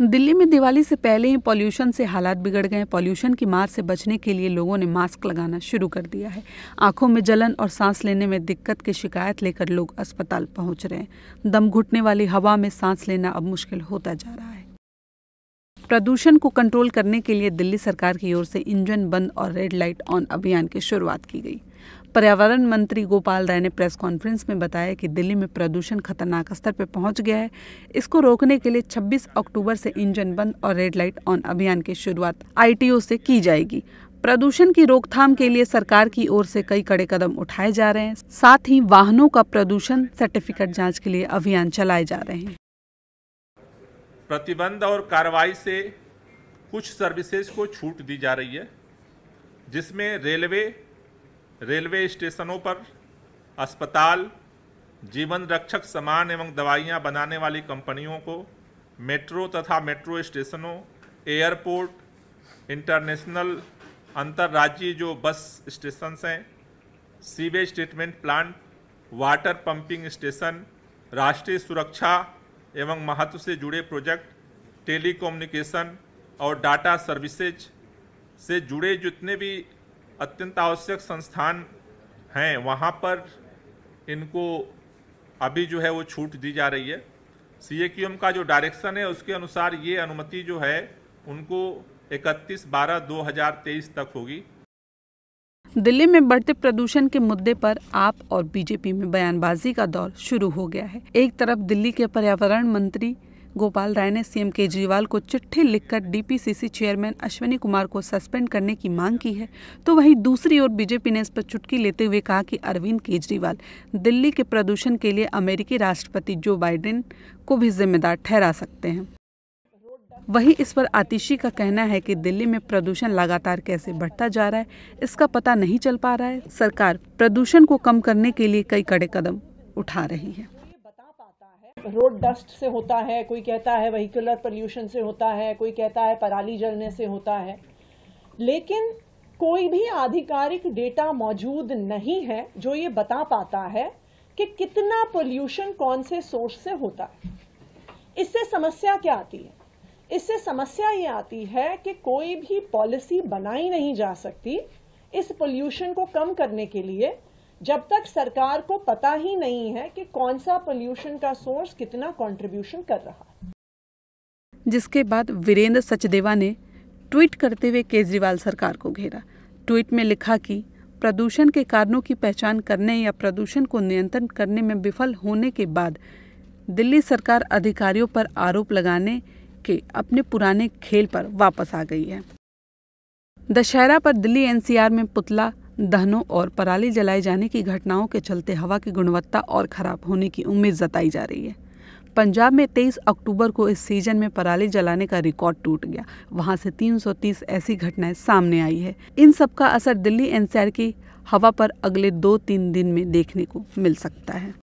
दिल्ली में दिवाली से पहले ही पॉल्यूशन से हालात बिगड़ गए पॉल्यूशन की मार से बचने के लिए लोगों ने मास्क लगाना शुरू कर दिया है आंखों में जलन और सांस लेने में दिक्कत की शिकायत लेकर लोग अस्पताल पहुंच रहे हैं दम घुटने वाली हवा में सांस लेना अब मुश्किल होता जा रहा है प्रदूषण को कंट्रोल करने के लिए दिल्ली सरकार की ओर से इंजन बंद और रेड लाइट ऑन अभियान की शुरुआत की गई पर्यावरण मंत्री गोपाल राय ने प्रेस कॉन्फ्रेंस में बताया कि दिल्ली में प्रदूषण खतरनाक स्तर पर पहुंच गया है इसको रोकने के लिए 26 अक्टूबर से इंजन बंद और रेड लाइट ऑन अभियान की शुरुआत आईटीओ से की जाएगी प्रदूषण की रोकथाम के लिए सरकार की ओर से कई कड़े कदम उठाए जा रहे हैं साथ ही वाहनों का प्रदूषण सर्टिफिकेट जांच के लिए अभियान चलाए जा रहे हैं प्रतिबंध और कार्रवाई से कुछ सर्विसेज को छूट दी जा रही है जिसमें रेलवे रेलवे स्टेशनों पर अस्पताल जीवन रक्षक सामान एवं दवाइयाँ बनाने वाली कंपनियों को मेट्रो तथा मेट्रो स्टेशनों एयरपोर्ट इंटरनेशनल अंतर्राज्यीय जो बस स्टेशन हैं sewage treatment plant water pumping station राष्ट्रीय सुरक्षा एवं महत्व से जुड़े प्रोजेक्ट टेलीकम्युनिकेशन और डाटा सर्विसेज से जुड़े जितने भी अत्यंत आवश्यक संस्थान हैं वहाँ पर इनको अभी जो है वो छूट दी जा रही है सी का जो डायरेक्शन है उसके अनुसार ये अनुमति जो है उनको 31 बारह 2023 तक होगी दिल्ली में बढ़ते प्रदूषण के मुद्दे पर आप और बीजेपी में बयानबाजी का दौर शुरू हो गया है एक तरफ दिल्ली के पर्यावरण मंत्री गोपाल राय ने सीएम केजरीवाल को चिट्ठी लिखकर डीपीसीसी चेयरमैन अश्विनी कुमार को सस्पेंड करने की मांग की है तो वहीं दूसरी ओर बीजेपी ने इस पर चुटकी लेते हुए कहा कि अरविंद केजरीवाल दिल्ली के प्रदूषण के लिए अमेरिकी राष्ट्रपति जो बाइडेन को भी जिम्मेदार ठहरा सकते हैं वहीं इस पर आतिशी का कहना है कि दिल्ली में प्रदूषण लगातार कैसे बढ़ता जा रहा है इसका पता नहीं चल पा रहा है सरकार प्रदूषण को कम करने के लिए कई कड़े कदम उठा रही है रोड डस्ट से होता है कोई कहता है वहीकुलर पोल्यूशन से होता है कोई कहता है पराली जलने से होता है लेकिन कोई भी आधिकारिक डेटा मौजूद नहीं है जो ये बता पाता है कि कितना पोल्यूशन कौन से सोर्स से होता है इससे समस्या क्या आती है इससे समस्या ये आती है कि कोई भी पॉलिसी बनाई नहीं जा सकती इस पोल्यूशन को कम करने के लिए जब तक सरकार को पता ही नहीं है कि कौन सा पोल्यूशन का सोर्स कितना कंट्रीब्यूशन कर रहा है जिसके बाद वीरेंद्र सचदेवा ने ट्वीट करते हुए केजरीवाल सरकार को घेरा ट्वीट में लिखा कि प्रदूषण के कारणों की पहचान करने या प्रदूषण को नियंत्रण करने में विफल होने के बाद दिल्ली सरकार अधिकारियों पर आरोप लगाने के अपने पुराने खेल पर वापस आ गई है दशहरा पर दिल्ली एनसीआर में पुतला दहनों और पराली जलाए जाने की घटनाओं के चलते हवा की गुणवत्ता और खराब होने की उम्मीद जताई जा रही है पंजाब में 23 अक्टूबर को इस सीजन में पराली जलाने का रिकॉर्ड टूट गया वहां से 330 ऐसी घटनाएं सामने आई है इन सब का असर दिल्ली एनसीआर की हवा पर अगले दो तीन दिन में देखने को मिल सकता है